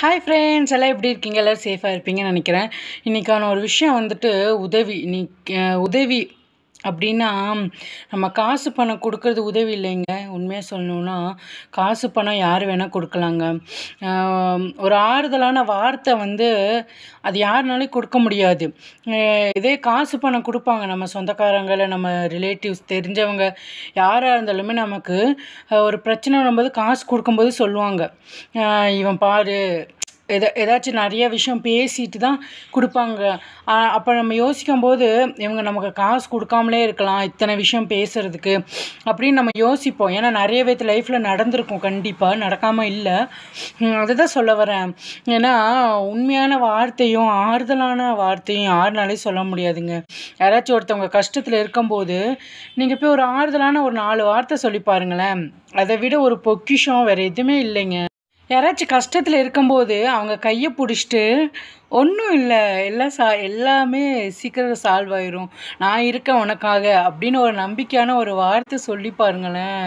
Hi friends எல்லாம் எப்படி இருக்கீங்க எல்லோரும் சேஃபாக இருப்பீங்கன்னு நினைக்கிறேன் இன்றைக்கான ஒரு விஷயம் வந்துட்டு உதவி நீ உதவி அப்படின்னா நம்ம காசு பணம் கொடுக்கறது உதவி இல்லைங்க உண்மையாக சொல்லணுன்னா காசு பணம் யார் வேணால் கொடுக்கலாங்க ஒரு ஆறுதலான வார்த்தை வந்து அது யாருனாலையும் கொடுக்க முடியாது இதே காசு பணம் கொடுப்பாங்க நம்ம சொந்தக்காரங்களை நம்ம ரிலேட்டிவ்ஸ் தெரிஞ்சவங்க யாராக இருந்தாலுமே நமக்கு ஒரு பிரச்சனை வரும்போது காசு கொடுக்கும்போது சொல்லுவாங்க இவன் பாரு எதா ஏதாச்சும் நிறைய விஷயம் பேசிட்டு தான் கொடுப்பாங்க அப்போ நம்ம யோசிக்கும் போது இவங்க நமக்கு காசு கொடுக்காமலே இருக்கலாம் இத்தனை விஷயம் பேசுகிறதுக்கு அப்படின்னு நம்ம யோசிப்போம் ஏன்னா நிறைய பேர்த்து லைஃப்பில் நடந்திருக்கும் கண்டிப்பாக நடக்காமல் இல்லை அதுதான் சொல்ல வரேன் ஏன்னா உண்மையான வார்த்தையும் ஆறுதலான வார்த்தையும் யாருனாலே சொல்ல முடியாதுங்க யாராச்சும் ஒருத்தவங்க கஷ்டத்தில் இருக்கும்போது நீங்கள் போய் ஒரு ஆறுதலான ஒரு நாலு வார்த்தை சொல்லி பாருங்களேன் அதை விட ஒரு பொக்கிஷம் வேறு எதுவுமே இல்லைங்க யாராச்சும் கஷ்டத்தில் இருக்கும்போது அவங்க கையை பிடிச்சிட்டு ஒன்றும் இல்லை எல்லாம் சா எல்லாமே சீக்கிரம் சால்வ் ஆயிரும் நான் இருக்கேன் உனக்காக அப்படின்னு ஒரு நம்பிக்கையான ஒரு வார்த்தை சொல்லி பாருங்களேன்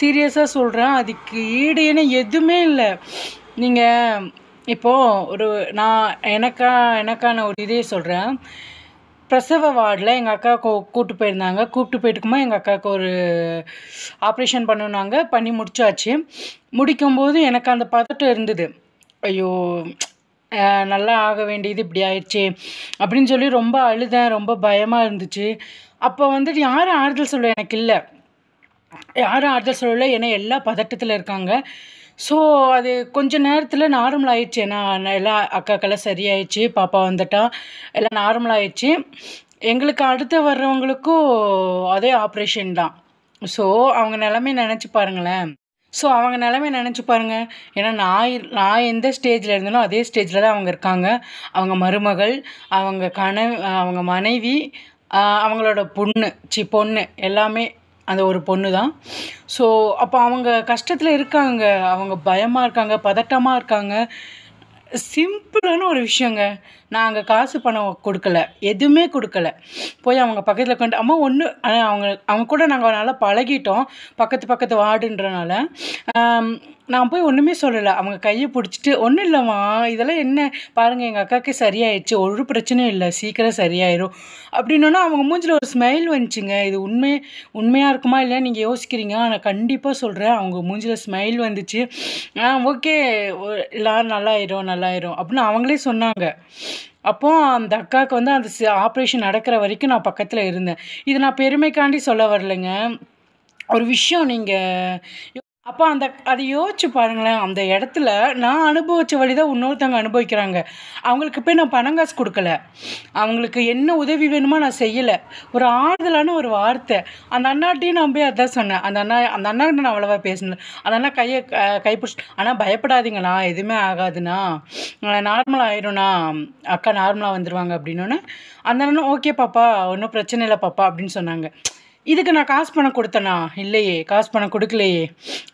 சீரியஸாக சொல்கிறேன் அதுக்கு ஈடு எதுவுமே இல்லை நீங்கள் இப்போது ஒரு நான் எனக்கா எனக்கான ஒரு இதே சொல்கிறேன் பிரசவ வார்டில் எங்கள் அக்கா கூப்பிட்டு போயிருந்தாங்க கூப்பிட்டு போயிட்டுக்குமா எங்கள் அக்காவுக்கு ஒரு ஆப்ரேஷன் பண்ணுனாங்க பண்ணி முடிச்சாச்சு முடிக்கும்போது எனக்கு அந்த பதட்டம் இருந்தது ஐயோ நல்லா ஆக வேண்டியது இப்படி ஆயிடுச்சு அப்படின்னு சொல்லி ரொம்ப அழுதேன் ரொம்ப பயமாக இருந்துச்சு அப்போ வந்துட்டு யாரும் ஆறுதல் சொல்ல எனக்கு இல்லை யாரும் ஆறுதல் சொல்லலை ஏன்னா எல்லா பதட்டத்தில் இருக்காங்க ஸோ அது கொஞ்ச நேரத்தில் நார்மல் ஆயிடுச்சு ஏன்னா எல்லாம் அக்காக்கெல்லாம் சரியாயிடுச்சு பாப்பா வந்துட்டா எல்லாம் நார்மல் ஆயிடுச்சு எங்களுக்கு அடுத்து வர்றவங்களுக்கும் அதே ஆப்ரேஷன் தான் ஸோ அவங்க நிலமையை நினச்சி பாருங்களேன் ஸோ அவங்க நிலமையை நினச்சி பாருங்கள் ஏன்னா நான் நான் எந்த ஸ்டேஜில் இருந்தாலும் அதே ஸ்டேஜில் தான் அவங்க இருக்காங்க அவங்க மருமகள் அவங்க கண அவங்க மனைவி அவங்களோட பொண்ணு சி பொண்ணு எல்லாமே அந்த ஒரு பொண்ணு தான் ஸோ அப்போ அவங்க கஷ்டத்தில் இருக்காங்க அவங்க பயமாக இருக்காங்க பதட்டமாக இருக்காங்க சிம்பிளான ஒரு விஷயங்க நாங்கள் காசு பணம் கொடுக்கல எதுவுமே கொடுக்கல போய் அவங்க பக்கத்தில் கொண்டு அம்மா ஒன்று அவங்க அவங்க கூட நாங்கள் நல்லா பழகிட்டோம் பக்கத்து பக்கத்து வார்டுன்றனால நான் போய் ஒன்றுமே சொல்லலை அவங்க கையை பிடிச்சிட்டு ஒன்றும் இல்லைம்மா இதெல்லாம் என்ன பாருங்கள் எங்கள் அக்காவுக்கு சரியாயிடுச்சு ஒரு பிரச்சனையும் இல்லை சீக்கிரம் சரியாயிடும் அப்படின்னா அவங்க மூஞ்சில் ஒரு ஸ்மைல் வந்துச்சுங்க இது உண்மை உண்மையாக இருக்குமா இல்லை நீங்கள் யோசிக்கிறீங்க ஆனால் கண்டிப்பாக சொல்கிறேன் அவங்க மூஞ்சில் ஸ்மைல் வந்துச்சு ஆ ஓகே எல்லோரும் நல்லாயிரும் நல்லாயிரும் அப்படின்னு அவங்களே சொன்னாங்க அப்போ அந்த அக்காவுக்கு வந்து அந்த ஆப்ரேஷன் நடக்கிற வரைக்கும் நான் பக்கத்தில் இருந்தேன் இது நான் பெருமைக்காண்டி சொல்ல வரலைங்க ஒரு விஷயம் நீங்கள் அப்போ அந்த அதை யோசிச்சு பாருங்களேன் அந்த இடத்துல நான் அனுபவித்த வழி தான் இன்னொருத்தவங்க அனுபவிக்கிறாங்க அவங்களுக்கு போய் நான் பணம் காசு கொடுக்கல அவங்களுக்கு என்ன உதவி வேணுமோ நான் செய்யலை ஒரு ஆறுதலான ஒரு வார்த்தை அந்த அண்ணாட்டையும் நான் போய் அதான் சொன்னேன் அந்த அண்ணா அந்த அண்ணா நான் அவ்வளோவா பேசினேன் அந்த அண்ணா கையை கைப்பிடிச்சு ஆனால் பயப்படாதீங்கண்ணா எதுவுமே ஆகாதுண்ணா நார்மலாக ஆயிடும்ண்ணா அக்கா நார்மலாக வந்துடுவாங்க அப்படின்னோன்னே அந்த அண்ணன் ஓகே பாப்பா ஒன்றும் பிரச்சனை இல்லை பாப்பா அப்படின்னு சொன்னாங்க இதுக்கு நான் காசு பணம் கொடுத்தேனா இல்லையே காசு பணம் கொடுக்கலையே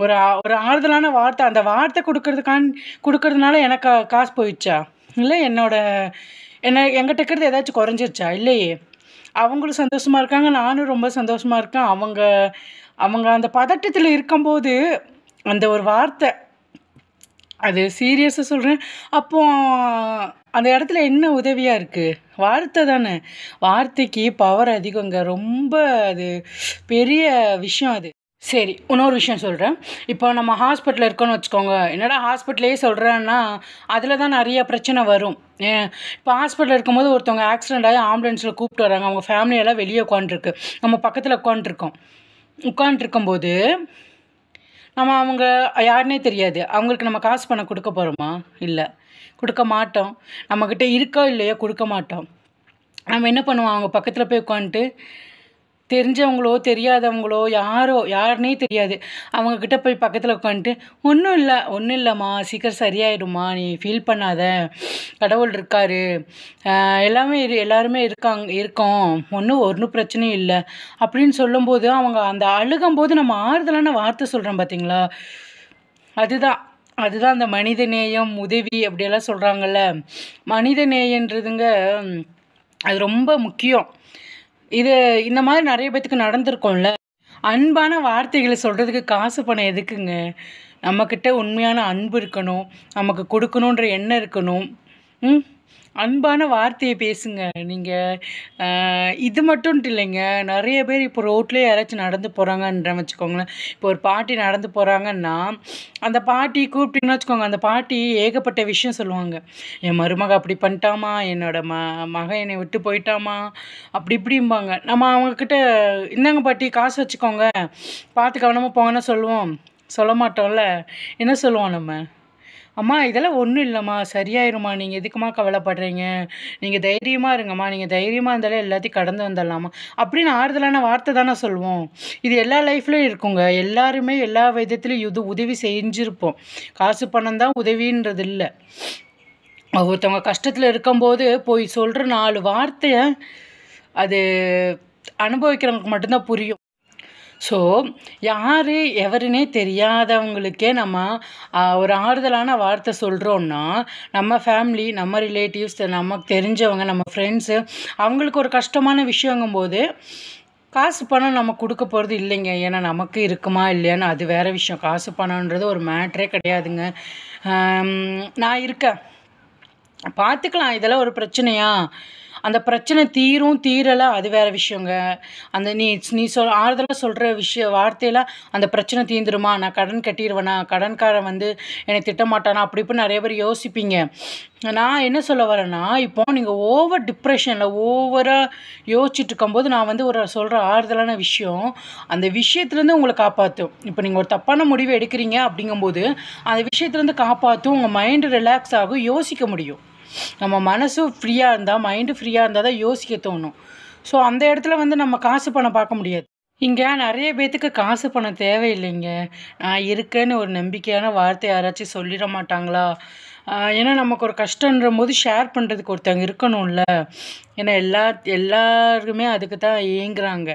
ஒரு ஒரு ஆறுதலான வார்த்தை அந்த வார்த்தை கொடுக்கறதுக்கான் கொடுக்கறதுனால எனக்கு காசு போயிடுச்சா இல்லை என்னோடய என்ன என்கிட்ட இருக்கிறது ஏதாச்சும் குறைஞ்சிருச்சா இல்லையே அவங்களும் சந்தோஷமாக இருக்காங்க நானும் ரொம்ப சந்தோஷமாக இருக்கேன் அவங்க அவங்க அந்த பதட்டத்தில் இருக்கும்போது அந்த ஒரு வார்த்தை அது சீரியஸாக சொல்கிறேன் அப்போது அந்த இடத்துல என்ன உதவியாக இருக்குது வார்த்தை தானே வார்த்தைக்கு பவர் அதிகங்க ரொம்ப அது பெரிய விஷயம் அது சரி இன்னொரு விஷயம் சொல்கிறேன் இப்போ நம்ம ஹாஸ்பிட்டலில் இருக்கோன்னு வச்சுக்கோங்க என்னடா ஹாஸ்பிட்டலே சொல்கிறேன்னா அதில் தான் நிறைய பிரச்சனை வரும் இப்போ ஹாஸ்பிட்டலில் இருக்கும்போது ஒருத்தவங்க ஆக்சிடென்ட் ஆகி ஆம்புலன்ஸில் கூப்பிட்டு வராங்க அவங்க ஃபேமிலியெல்லாம் வெளியே உட்காண்ட்ருக்கு நம்ம பக்கத்தில் உட்காந்துருக்கோம் உட்காண்ட்ருக்கும்போது நம்ம அவங்க யாருனே தெரியாது அவங்களுக்கு நம்ம காசு பணம் கொடுக்க போகிறோமா இல்லை கொடுக்க மாட்டோம் நம்மக்கிட்ட இருக்கோ இல்லையோ கொடுக்க மாட்டோம் நம்ம என்ன பண்ணுவோம் அவங்க பக்கத்தில் போய் உட்காந்துட்டு தெரிஞ்சவங்களோ தெரியாதவங்களோ யாரோ யாருனே தெரியாது அவங்கக்கிட்ட போய் பக்கத்தில் உட்காந்துட்டு ஒன்றும் இல்லை ஒன்றும் இல்லைம்மா சீக்கிரம் சரியாயிடுமா நீ ஃபீல் பண்ணாத கடவுள் இருக்கார் எல்லாமே இரு எல்லாருமே இருக்காங்க இருக்கோம் ஒன்றும் ஒன்றும் பிரச்சனையும் இல்லை அப்படின்னு சொல்லும்போது அவங்க அந்த அழுகும்போது நம்ம ஆறுதலான வார்த்தை சொல்கிறோம் பார்த்தீங்களா அதுதான் அதுதான் அந்த மனிதநேயம் உதவி அப்படியெல்லாம் சொல்கிறாங்கல்ல நேயன்றதுங்க அது ரொம்ப முக்கியம் இது இந்த மாதிரி நிறைய பேத்துக்கு நடந்திருக்கோம்ல அன்பான வார்த்தைகளை சொல்கிறதுக்கு காசு பணம் எதுக்குங்க நம்மக்கிட்ட உண்மையான அன்பு இருக்கணும் நமக்கு கொடுக்கணுன்ற எண்ணம் இருக்கணும் ம் அன்பான வார்த்தையை பேசுங்க. நீங்கள் இது மட்டும் இல்லைங்க. நிறைய பேர் இப்போ ரோட்லேயே யாராச்சும் நடந்து போகிறாங்கன்ற வச்சுக்கோங்களேன். இப்போ ஒரு பாட்டி நடந்து போகிறாங்கன்னா அந்த பாட்டி கூப்பிட்டிங்கன்னா வச்சுக்கோங்க, அந்த பாட்டி ஏகப்பட்ட விஷயம் சொல்லுவாங்க. என் மருமக அப்படி பண்ணிட்டாமா என்னோட ம மகன் என்னை விட்டு போயிட்டாமா அப்படி இப்படிம்பாங்க. நம்ம அவங்கக்கிட்ட இந்தாங்க பாட்டி காசு வச்சுக்கோங்க, பார்த்து கவனமாக போங்கன்னா சொல்லுவோம். சொல்ல மாட்டோம்ல. என்ன சொல்லுவோம் நம்ம? அம்மா இதெல்லாம் ஒன்றும் இல்லைம்மா சரியாயிரும்மா நீங்கள் எதுக்குமா கவலைப்படுறீங்க நீங்கள் தைரியமாக இருங்கம்மா நீங்கள் தைரியமாக இருந்தாலே எல்லாத்தையும் கடந்து வந்துடலாமா அப்படின்னு ஆறுதலான வார்த்தை தானே சொல்லுவோம் இது எல்லா லைஃப்லையும் இருக்குங்க எல்லாருமே எல்லா விதத்துலையும் இது உதவி செஞ்சுருப்போம் காசு பணம் தான் உதவின்றது இல்லை ஒருத்தவங்க கஷ்டத்தில் இருக்கும்போது போய் சொல்கிற நாலு வார்த்தையை அது அனுபவிக்கிறவங்களுக்கு மட்டும்தான் புரியும் ஸோ யார் எவருனே தெரியாதவங்களுக்கே நம்ம ஒரு ஆறுதலான வார்த்தை சொல்கிறோன்னா நம்ம ஃபேமிலி நம்ம ரிலேட்டிவ்ஸ் நமக்கு தெரிஞ்சவங்க நம்ம ஃப்ரெண்ட்ஸு அவங்களுக்கு ஒரு கஷ்டமான விஷயங்கும்போது காசு பணம் நம்ம கொடுக்க போகிறது இல்லைங்க ஏன்னா நமக்கு இருக்குமா இல்லையான்னு அது வேறு விஷயம் காசு பணன்றது ஒரு மேட்ரே கிடையாதுங்க நான் இருக்கேன் பார்த்துக்கலாம் இதெல்லாம் ஒரு பிரச்சனையா அந்த பிரச்சனை தீரும் தீரலை அது வேறு விஷயங்க அந்த நீ நீ சொல் ஆறுதலாக சொல்கிற விஷய வார்த்தையில் அந்த பிரச்சனை தீந்துருமா நான் கடன் கட்டிடுவேனா கடன்காரன் வந்து என்னை திட்டமாட்டானா அப்படி இப்படி நிறைய பேர் யோசிப்பீங்க நான் என்ன சொல்ல வரேன்னா இப்போ நீங்கள் ஓவர் டிப்ரெஷனில் ஓவராக யோசிச்சுட்டு இருக்கும்போது நான் வந்து ஒரு சொல்கிற ஆறுதலான விஷயம் அந்த விஷயத்துலேருந்து உங்களை காப்பாற்றும் இப்போ நீங்கள் ஒரு தப்பான முடிவு எடுக்கிறீங்க அப்படிங்கும்போது அந்த விஷயத்துலேருந்து காப்பாற்றும் உங்கள் மைண்டு ரிலாக்ஸ் ஆகும் யோசிக்க முடியும் நம்ம மனசும் ஃப்ரீயாக இருந்தால் மைண்டு ஃப்ரீயாக இருந்தால் தான் யோசிக்க தோணும் ஸோ அந்த இடத்துல வந்து நம்ம காசு பணம் பார்க்க முடியாது இங்கே நிறைய பேத்துக்கு காசு பணம் தேவையில்லைங்க. நான் இருக்கேன்னு ஒரு நம்பிக்கையான வார்த்தை யாராச்சும் சொல்லிட மாட்டாங்களா? ஏன்னா நமக்கு ஒரு கஷ்டன்றபோது ஷேர் பண்ணுறதுக்கு ஒருத்தவங்க இருக்கணும்ல. ஏன்னா எல்லா எல்லாருமே அதுக்கு தான் ஏங்குறாங்க.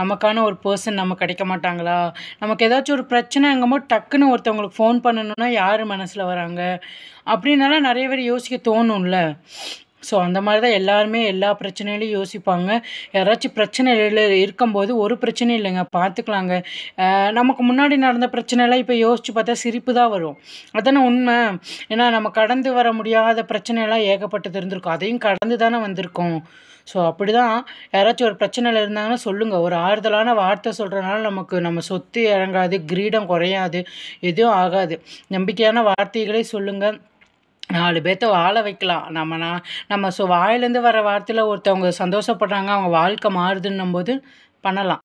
நமக்கான ஒரு பர்சன் நமக்கு கிடைக்க மாட்டாங்களா? நமக்கு ஏதாச்சும் ஒரு பிரச்சனைங்கும்போது டக்குன்னு ஒருத்தவங்களுக்கு ஃபோன் பண்ணணும்னா யார் மனசில் வராங்க? அப்படின்னாலாம் நிறைய பேர் யோசிக்க தோணும்ல. ஸோ அந்த மாதிரி தான் எல்லாருமே எல்லா பிரச்சனையிலையும் யோசிப்பாங்க யாராச்சும் பிரச்சனைகள் இருக்கும்போது ஒரு பிரச்சனையும் இல்லைங்க பார்த்துக்கலாங்க நமக்கு முன்னாடி நடந்த பிரச்சனைலாம் இப்போ யோசித்து பார்த்தா சிரிப்பு தான் வரும் அதான உண்மை ஏன்னா நம்ம கடந்து வர முடியாத பிரச்சனைலாம் ஏகப்பட்டது இருந்திருக்கும் அதையும் கடந்து தானே வந்திருக்கோம் ஸோ அப்படி தான் யாராச்சும் ஒரு பிரச்சனையில் இருந்தாங்கன்னா சொல்லுங்கள் ஒரு ஆறுதலான வார்த்தை சொல்கிறனால நமக்கு நம்ம சொத்து இறங்காது கிரீடம் குறையாது எதுவும் ஆகாது நம்பிக்கையான வார்த்தைகளே சொல்லுங்கள் நாலு பேர்த்த வாழ வைக்கலாம் நம்ம நான் நம்ம ஸோ வாயிலேருந்து வர வார்த்தையில் ஒருத்தவங்க சந்தோஷப்படுறாங்க அவங்க வாழ்க்கை மாறுதுன்னும் போது பண்ணலாம்